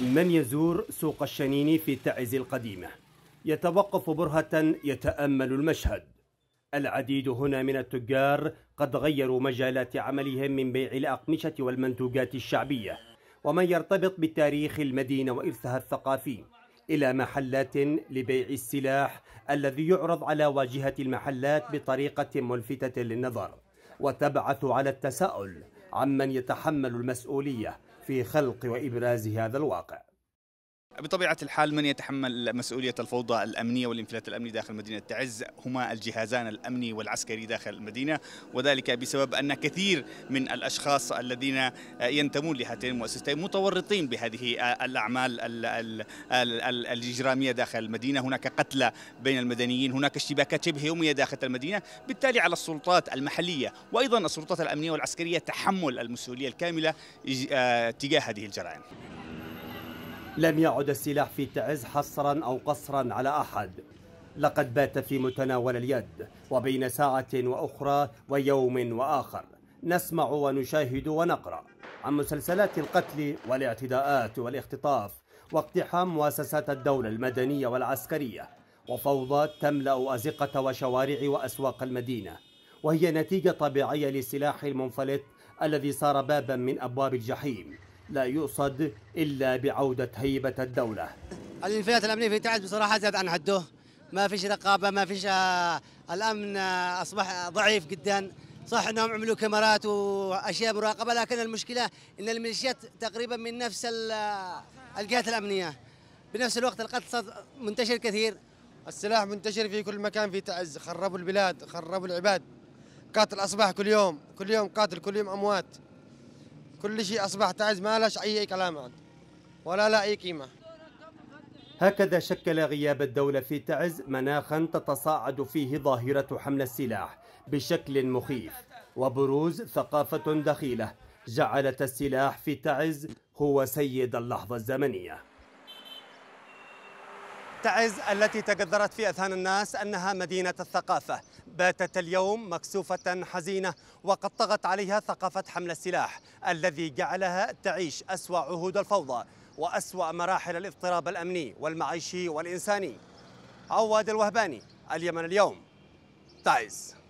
من يزور سوق الشنين في تعز القديمة يتوقف برهة يتأمل المشهد العديد هنا من التجار قد غيروا مجالات عملهم من بيع الأقمشة والمنتوجات الشعبية ومن يرتبط بتاريخ المدينة وإرثها الثقافي إلى محلات لبيع السلاح الذي يعرض على واجهة المحلات بطريقة ملفتة للنظر وتبعث على التساؤل عمن يتحمل المسؤولية في خلق وإبراز هذا الواقع بطبيعة الحال من يتحمل مسؤولية الفوضى الأمنية والانفلات الأمني داخل مدينة تعز هما الجهازان الأمني والعسكري داخل المدينة وذلك بسبب أن كثير من الأشخاص الذين ينتمون لهاتين المؤسستين متورطين بهذه الأعمال الإجرامية داخل المدينة هناك قتلى بين المدنيين هناك اشتباكات شبه يومية داخل المدينة بالتالي على السلطات المحلية وأيضا السلطات الأمنية والعسكرية تحمل المسؤولية الكاملة آه، تجاه هذه الجرائم لم يعد السلاح في تعز حصرا أو قصرا على أحد لقد بات في متناول اليد وبين ساعة وأخرى ويوم وآخر نسمع ونشاهد ونقرأ عن مسلسلات القتل والاعتداءات والاختطاف واقتحام مؤسسات الدولة المدنية والعسكرية وفوضى تملأ أزقة وشوارع وأسواق المدينة وهي نتيجة طبيعية لسلاح المنفلت الذي صار بابا من أبواب الجحيم لا يؤصد إلا بعودة هيبة الدولة الانفلات الأمنية في تعز بصراحة زاد عن حده ما فيش رقابة ما فيش آه، الأمن آه، أصبح ضعيف جدا صح انهم عملوا كاميرات واشياء مراقبه لكن المشكله ان الميليشيات تقريبا من نفس آه، الجهات الامنيه بنفس الوقت القتل صار منتشر كثير السلاح منتشر في كل مكان في تعز خربوا البلاد خربوا العباد قاتل اصبح كل يوم كل يوم قاتل كل يوم اموات كل شيء أصبح تعز ما لاش أي كلام عاد ولا لا أي قيمة هكذا شكل غياب الدولة في تعز مناخا تتصاعد فيه ظاهرة حمل السلاح بشكل مخيف وبروز ثقافة دخيلة جعلت السلاح في تعز هو سيد اللحظة الزمنية تعز التي تجذرت في أذهان الناس أنها مدينة الثقافة باتت اليوم مكسوفة حزينة وقد طغت عليها ثقافة حمل السلاح الذي جعلها تعيش أسوأ عهود الفوضى وأسوأ مراحل الاضطراب الأمني والمعيشي والإنساني عواد الوهباني اليمن اليوم تعز